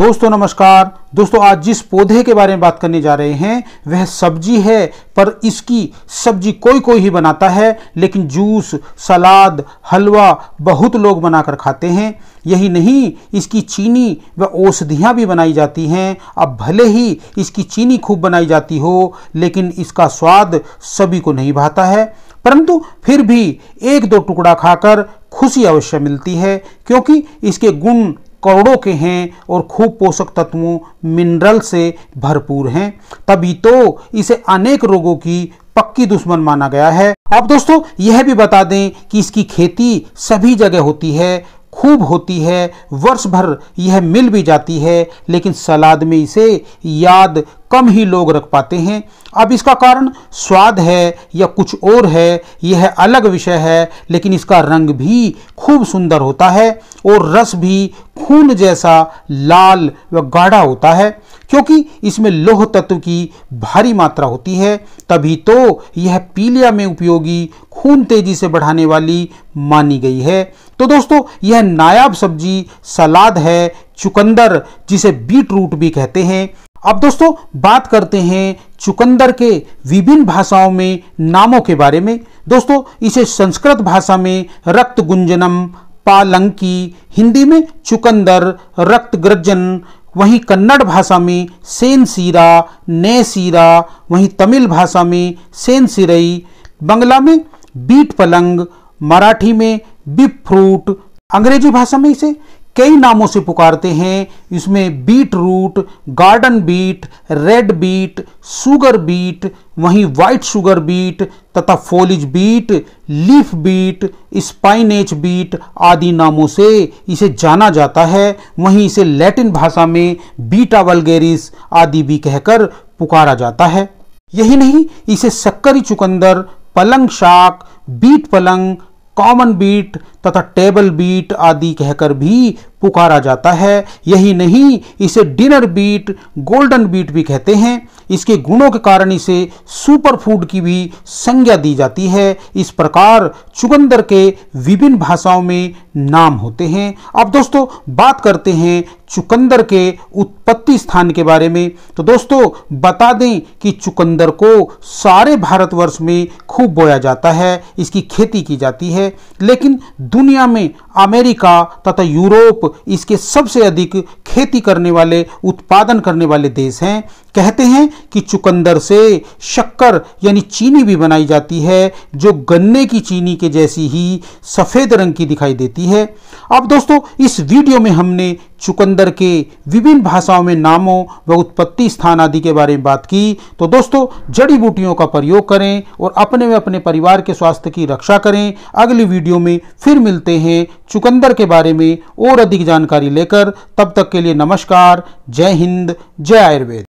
दोस्तों नमस्कार दोस्तों आज जिस पौधे के बारे में बात करने जा रहे हैं वह सब्जी है पर इसकी सब्जी कोई कोई ही बनाता है लेकिन जूस सलाद हलवा बहुत लोग बनाकर खाते हैं यही नहीं इसकी चीनी व औषधियाँ भी बनाई जाती हैं अब भले ही इसकी चीनी खूब बनाई जाती हो लेकिन इसका स्वाद सभी को नहीं भाता है परंतु फिर भी एक दो टुकड़ा खाकर खुशी अवश्य मिलती है क्योंकि इसके गुण करोड़ों के हैं और खूब पोषक तत्वों मिनरल से भरपूर हैं तभी तो इसे अनेक रोगों की पक्की दुश्मन माना गया है अब दोस्तों यह भी बता दें कि इसकी खेती सभी जगह होती है खूब होती है वर्ष भर यह मिल भी जाती है लेकिन सलाद में इसे याद कम ही लोग रख पाते हैं अब इसका कारण स्वाद है या कुछ और है यह अलग विषय है लेकिन इसका रंग भी खूब सुंदर होता है और रस भी खून जैसा लाल व गाढ़ा होता है क्योंकि इसमें लोह तत्व की भारी मात्रा होती है तभी तो यह पीलिया में उपयोगी खून तेजी से बढ़ाने वाली मानी गई है तो दोस्तों यह नायाब सब्जी सलाद है चुकंदर जिसे बीट रूट भी कहते हैं अब दोस्तों बात करते हैं चुकंदर के विभिन्न भाषाओं में नामों के बारे में दोस्तों इसे संस्कृत भाषा में रक्त गुंजनम पालंकी हिंदी में चुकंदर रक्त गर्जन वहीं कन्नड़ भाषा में सेन सीरा ने सीरा वहीं तमिल भाषा में सेन सिरई बंगला में बीट पलंग मराठी में बिप फ्रूट अंग्रेजी भाषा में इसे कई नामों से पुकारते हैं इसमें beetroot garden beet red beet sugar beet वहीं वाइट शुगर बीट तथा foliage beet leaf beet spinach beet आदि नामों से इसे जाना जाता है वहीं इसे लैटिन भाषा में बीटा वलगेरिस आदि भी कहकर पुकारा जाता है यही नहीं इसे शक्कर चुकंदर पलंग शाक बीट पलंग कॉमन बीट तथा टेबल बीट आदि कहकर भी पुकारा जाता है यही नहीं इसे डिनर बीट गोल्डन बीट भी कहते हैं इसके गुणों के कारण इसे सुपर फूड की भी संज्ञा दी जाती है इस प्रकार चुकंदर के विभिन्न भाषाओं में नाम होते हैं अब दोस्तों बात करते हैं चुकंदर के उत्पत्ति स्थान के बारे में तो दोस्तों बता दें कि चुकंदर को सारे भारतवर्ष में खूब बोया जाता है इसकी खेती की जाती है लेकिन दुनिया में अमेरिका तथा यूरोप इसके सबसे अधिक खेती करने वाले उत्पादन करने वाले देश हैं कहते हैं कि चुकंदर से शक्कर यानी चीनी भी बनाई जाती है जो गन्ने की चीनी के जैसी ही सफ़ेद रंग की दिखाई देती है अब दोस्तों इस वीडियो में हमने चुकंदर के विभिन्न भाषाओं में नामों व उत्पत्ति स्थान आदि के बारे में बात की तो दोस्तों जड़ी बूटियों का प्रयोग करें और अपने व अपने परिवार के स्वास्थ्य की रक्षा करें अगली वीडियो में फिर मिलते हैं चुकंदर के बारे में और अधिक जानकारी लेकर तब तक के लिए नमस्कार जय हिंद जय आयुर्वेद